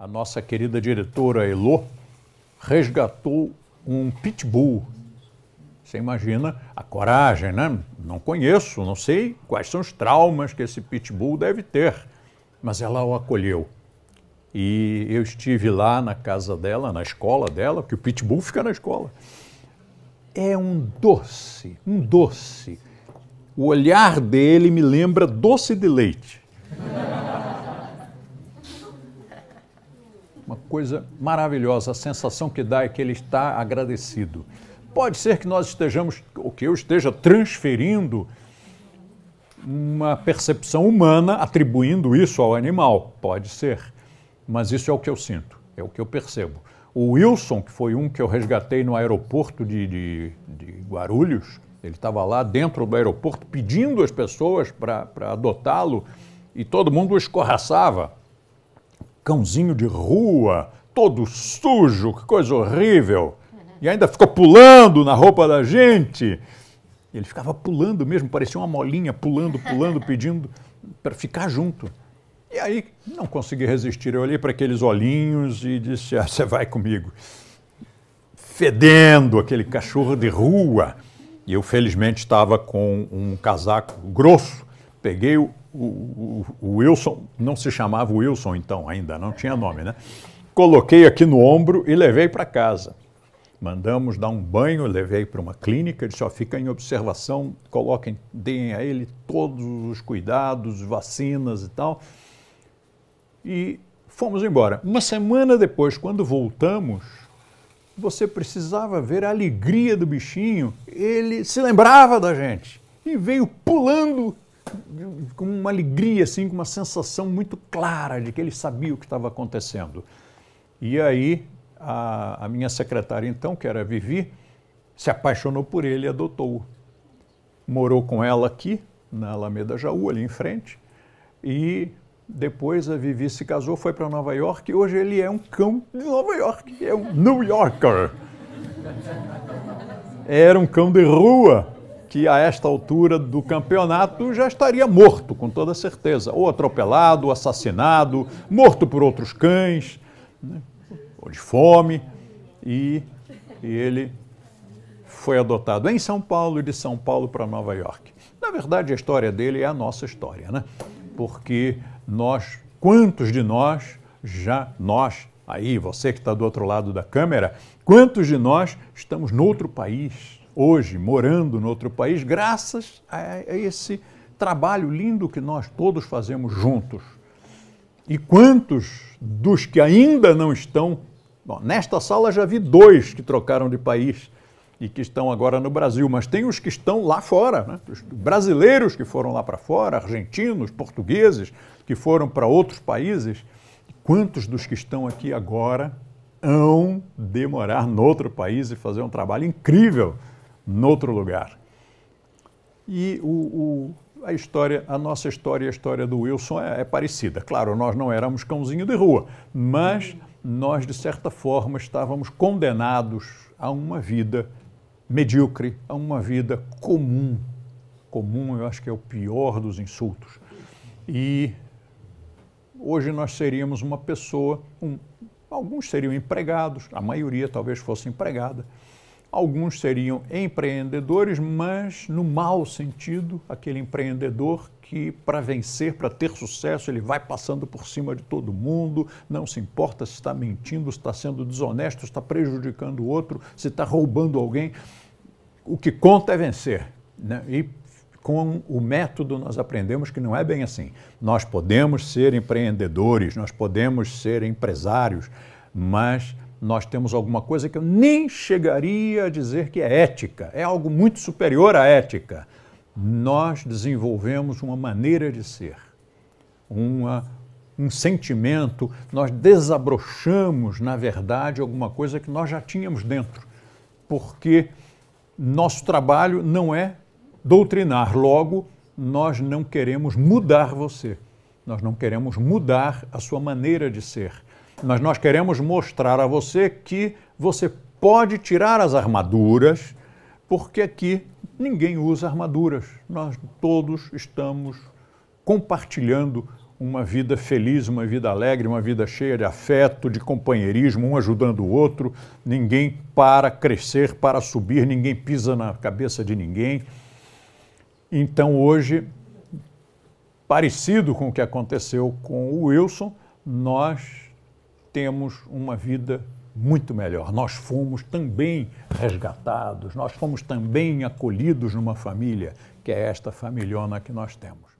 a nossa querida diretora Elô resgatou um pitbull. Você imagina a coragem, né? Não conheço, não sei quais são os traumas que esse pitbull deve ter, mas ela o acolheu. E eu estive lá na casa dela, na escola dela, porque o pitbull fica na escola. É um doce, um doce. O olhar dele me lembra doce de leite. Uma coisa maravilhosa, a sensação que dá é que ele está agradecido. Pode ser que nós estejamos, ou que eu esteja transferindo uma percepção humana atribuindo isso ao animal. Pode ser. Mas isso é o que eu sinto, é o que eu percebo. O Wilson, que foi um que eu resgatei no aeroporto de, de, de Guarulhos, ele estava lá dentro do aeroporto pedindo as pessoas para adotá-lo e todo mundo o escorraçava cãozinho de rua, todo sujo, que coisa horrível. E ainda ficou pulando na roupa da gente. Ele ficava pulando mesmo, parecia uma molinha, pulando, pulando, pedindo para ficar junto. E aí não consegui resistir. Eu olhei para aqueles olhinhos e disse: ah, Você vai comigo. Fedendo aquele cachorro de rua. E eu, felizmente, estava com um casaco grosso. Peguei o o, o, Wilson, não se chamava Wilson então ainda, não tinha nome, né? Coloquei aqui no ombro e levei para casa. Mandamos dar um banho, levei para uma clínica, ele só fica em observação, coloquem, deem a ele todos os cuidados, vacinas e tal. E fomos embora. Uma semana depois, quando voltamos, você precisava ver a alegria do bichinho. Ele se lembrava da gente e veio pulando com uma alegria, assim, com uma sensação muito clara de que ele sabia o que estava acontecendo. E aí a, a minha secretária então, que era Vivi, se apaixonou por ele e adotou-o. Morou com ela aqui, na Alameda Jaú, ali em frente, e depois a Vivi se casou, foi para Nova York e hoje ele é um cão de Nova York, é um New Yorker. Era um cão de rua, que a esta altura do campeonato já estaria morto, com toda certeza. Ou atropelado, ou assassinado, morto por outros cães, né? ou de fome. E, e ele foi adotado em São Paulo e de São Paulo para Nova York. Na verdade, a história dele é a nossa história, né? Porque nós, quantos de nós já, nós, aí, você que está do outro lado da câmera, quantos de nós estamos noutro país? hoje morando no outro país, graças a esse trabalho lindo que nós todos fazemos juntos. E quantos dos que ainda não estão? Bom, nesta sala já vi dois que trocaram de país e que estão agora no Brasil, mas tem os que estão lá fora, né? os brasileiros que foram lá para fora, argentinos, portugueses que foram para outros países. Quantos dos que estão aqui agora hão demorar no outro país e fazer um trabalho incrível? noutro lugar. E o, o, a história, a nossa história e a história do Wilson é, é, parecida. Claro, nós não éramos cãozinho de rua, mas nós, de certa forma, estávamos condenados a uma vida medíocre, a uma vida comum. Comum, eu acho que é o pior dos insultos. E hoje nós seríamos uma pessoa, um, alguns seriam empregados, a maioria talvez fosse empregada, Alguns seriam empreendedores, mas no mau sentido, aquele empreendedor que, para vencer, para ter sucesso, ele vai passando por cima de todo mundo, não se importa se está mentindo, se está sendo desonesto, se está prejudicando o outro, se está roubando alguém. O que conta é vencer. Né? E com o método nós aprendemos que não é bem assim. Nós podemos ser empreendedores, nós podemos ser empresários, mas nós temos alguma coisa que eu nem chegaria a dizer que é ética, é algo muito superior à ética. Nós desenvolvemos uma maneira de ser, uma, um sentimento, nós desabrochamos, na verdade, alguma coisa que nós já tínhamos dentro, porque nosso trabalho não é doutrinar, logo, nós não queremos mudar você, nós não queremos mudar a sua maneira de ser mas nós queremos mostrar a você que você pode tirar as armaduras, porque aqui ninguém usa armaduras. Nós todos estamos compartilhando uma vida feliz, uma vida alegre, uma vida cheia de afeto, de companheirismo, um ajudando o outro. Ninguém para crescer, para subir, ninguém pisa na cabeça de ninguém. Então hoje, parecido com o que aconteceu com o Wilson, nós temos uma vida muito melhor. Nós fomos também resgatados, nós fomos também acolhidos numa família, que é esta familhona que nós temos.